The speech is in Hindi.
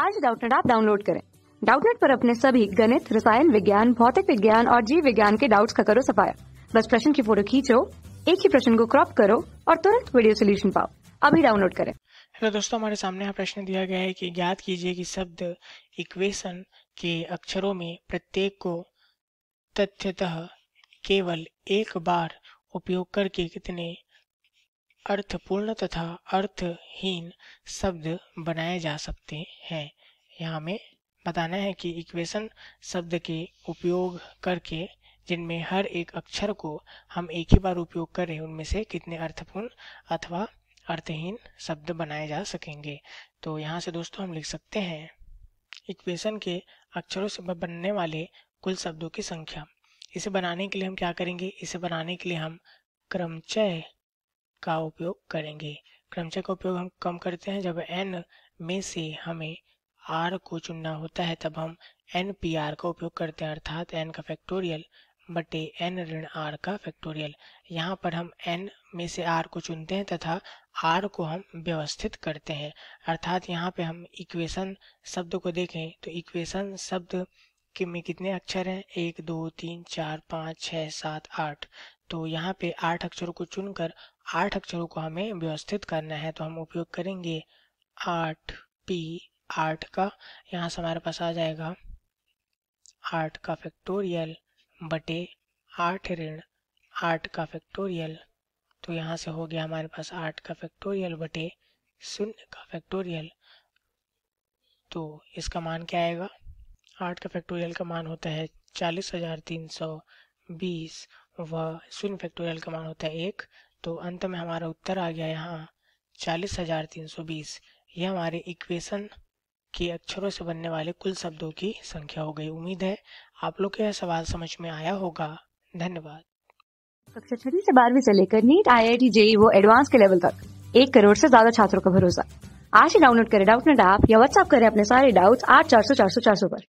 आज डाउटनेट आप डाउनलोड करें डाउटनेट पर अपने सभी गणित रसायन विज्ञान भौतिक विज्ञान और जीव विज्ञान के डाउट्स का करो सफाया बस प्रश्न की फोटो खींचो एक ही प्रश्न को क्रॉप करो और तुरंत वीडियो सोल्यूशन पाओ अभी डाउनलोड करें हेलो दोस्तों हमारे सामने यहाँ प्रश्न दिया गया है कि ज्ञात कीजिए कि शब्द इक्वेशन के अक्षरों में प्रत्येक को तथ्यतः केवल एक बार उपयोग करके कितने अर्थपूर्ण तथा अर्थहीन शब्द बनाए जा सकते हैं यहाँ में बताना है कि इक्वेशन शब्द के उपयोग करके जिनमें हर एक अक्षर को हम एक ही बार उपयोग कर रहे हैं उनमें से कितने अर्थपूर्ण अथवा अर्थहीन शब्द बनाए जा सकेंगे तो यहाँ से दोस्तों हम लिख सकते हैं इक्वेशन के अक्षरों से बनने वाले कुल शब्दों की संख्या इसे बनाने के लिए हम क्या करेंगे इसे बनाने के लिए हम क्रमचय का उपयोग करेंगे क्रमशः का उपयोग हम कम करते हैं जब एन में से हमें आर को चुनना होता है तब हम एन पी आर का उपयोग करते हैं अर्थात एन का फैक्टोरियल बटे एन ऋण आर का फैक्टोरियल यहाँ पर हम एन में से आर को चुनते हैं तथा आर को हम व्यवस्थित करते हैं अर्थात यहाँ पे हम इक्वेशन शब्द को देखें तो इक्वेशन शब्द के में कितने अक्षर हैं एक दो तीन चार पाँच छः सात आठ तो यहाँ पे आठ अक्षरों को चुनकर आठ अक्षरों को हमें व्यवस्थित करना है तो हम उपयोग करेंगे आठ पी आठ का यहाँ से हमारे पास आ जाएगा आठ का फैक्टोरियल बटे आठ ऋण आठ का फैक्टोरियल तो यहाँ से हो गया हमारे पास आठ का फैक्टोरियल बटे शून्य का फैक्टोरियल तो इसका मान क्या आएगा आठ का फैक्टोरियल का मान होता है चालीस हजार तीन सौ बीस व शून्य फैक्टोरियल का मान होता है एक तो अंत में हमारा उत्तर आ गया यहाँ चालीस हजार तीन सौ बीस ये हमारे इक्वेशन के अक्षरों से बनने वाले कुल शब्दों की संख्या हो गई उम्मीद है आप लोग को यह सवाल समझ में आया होगा धन्यवाद कक्षा छठी से बारहवीं से लेकर NEET I I T JEE वो एडवांस के लेवल तक एक करोड़ से ज्यादा छात्रों का भरोसा आज ही डाउनलोड करें डाउट नेट ऐप या व्हाट्सअप करें अपने सारे डाउट्स आठ चार सौ चार सौ चार सौ पर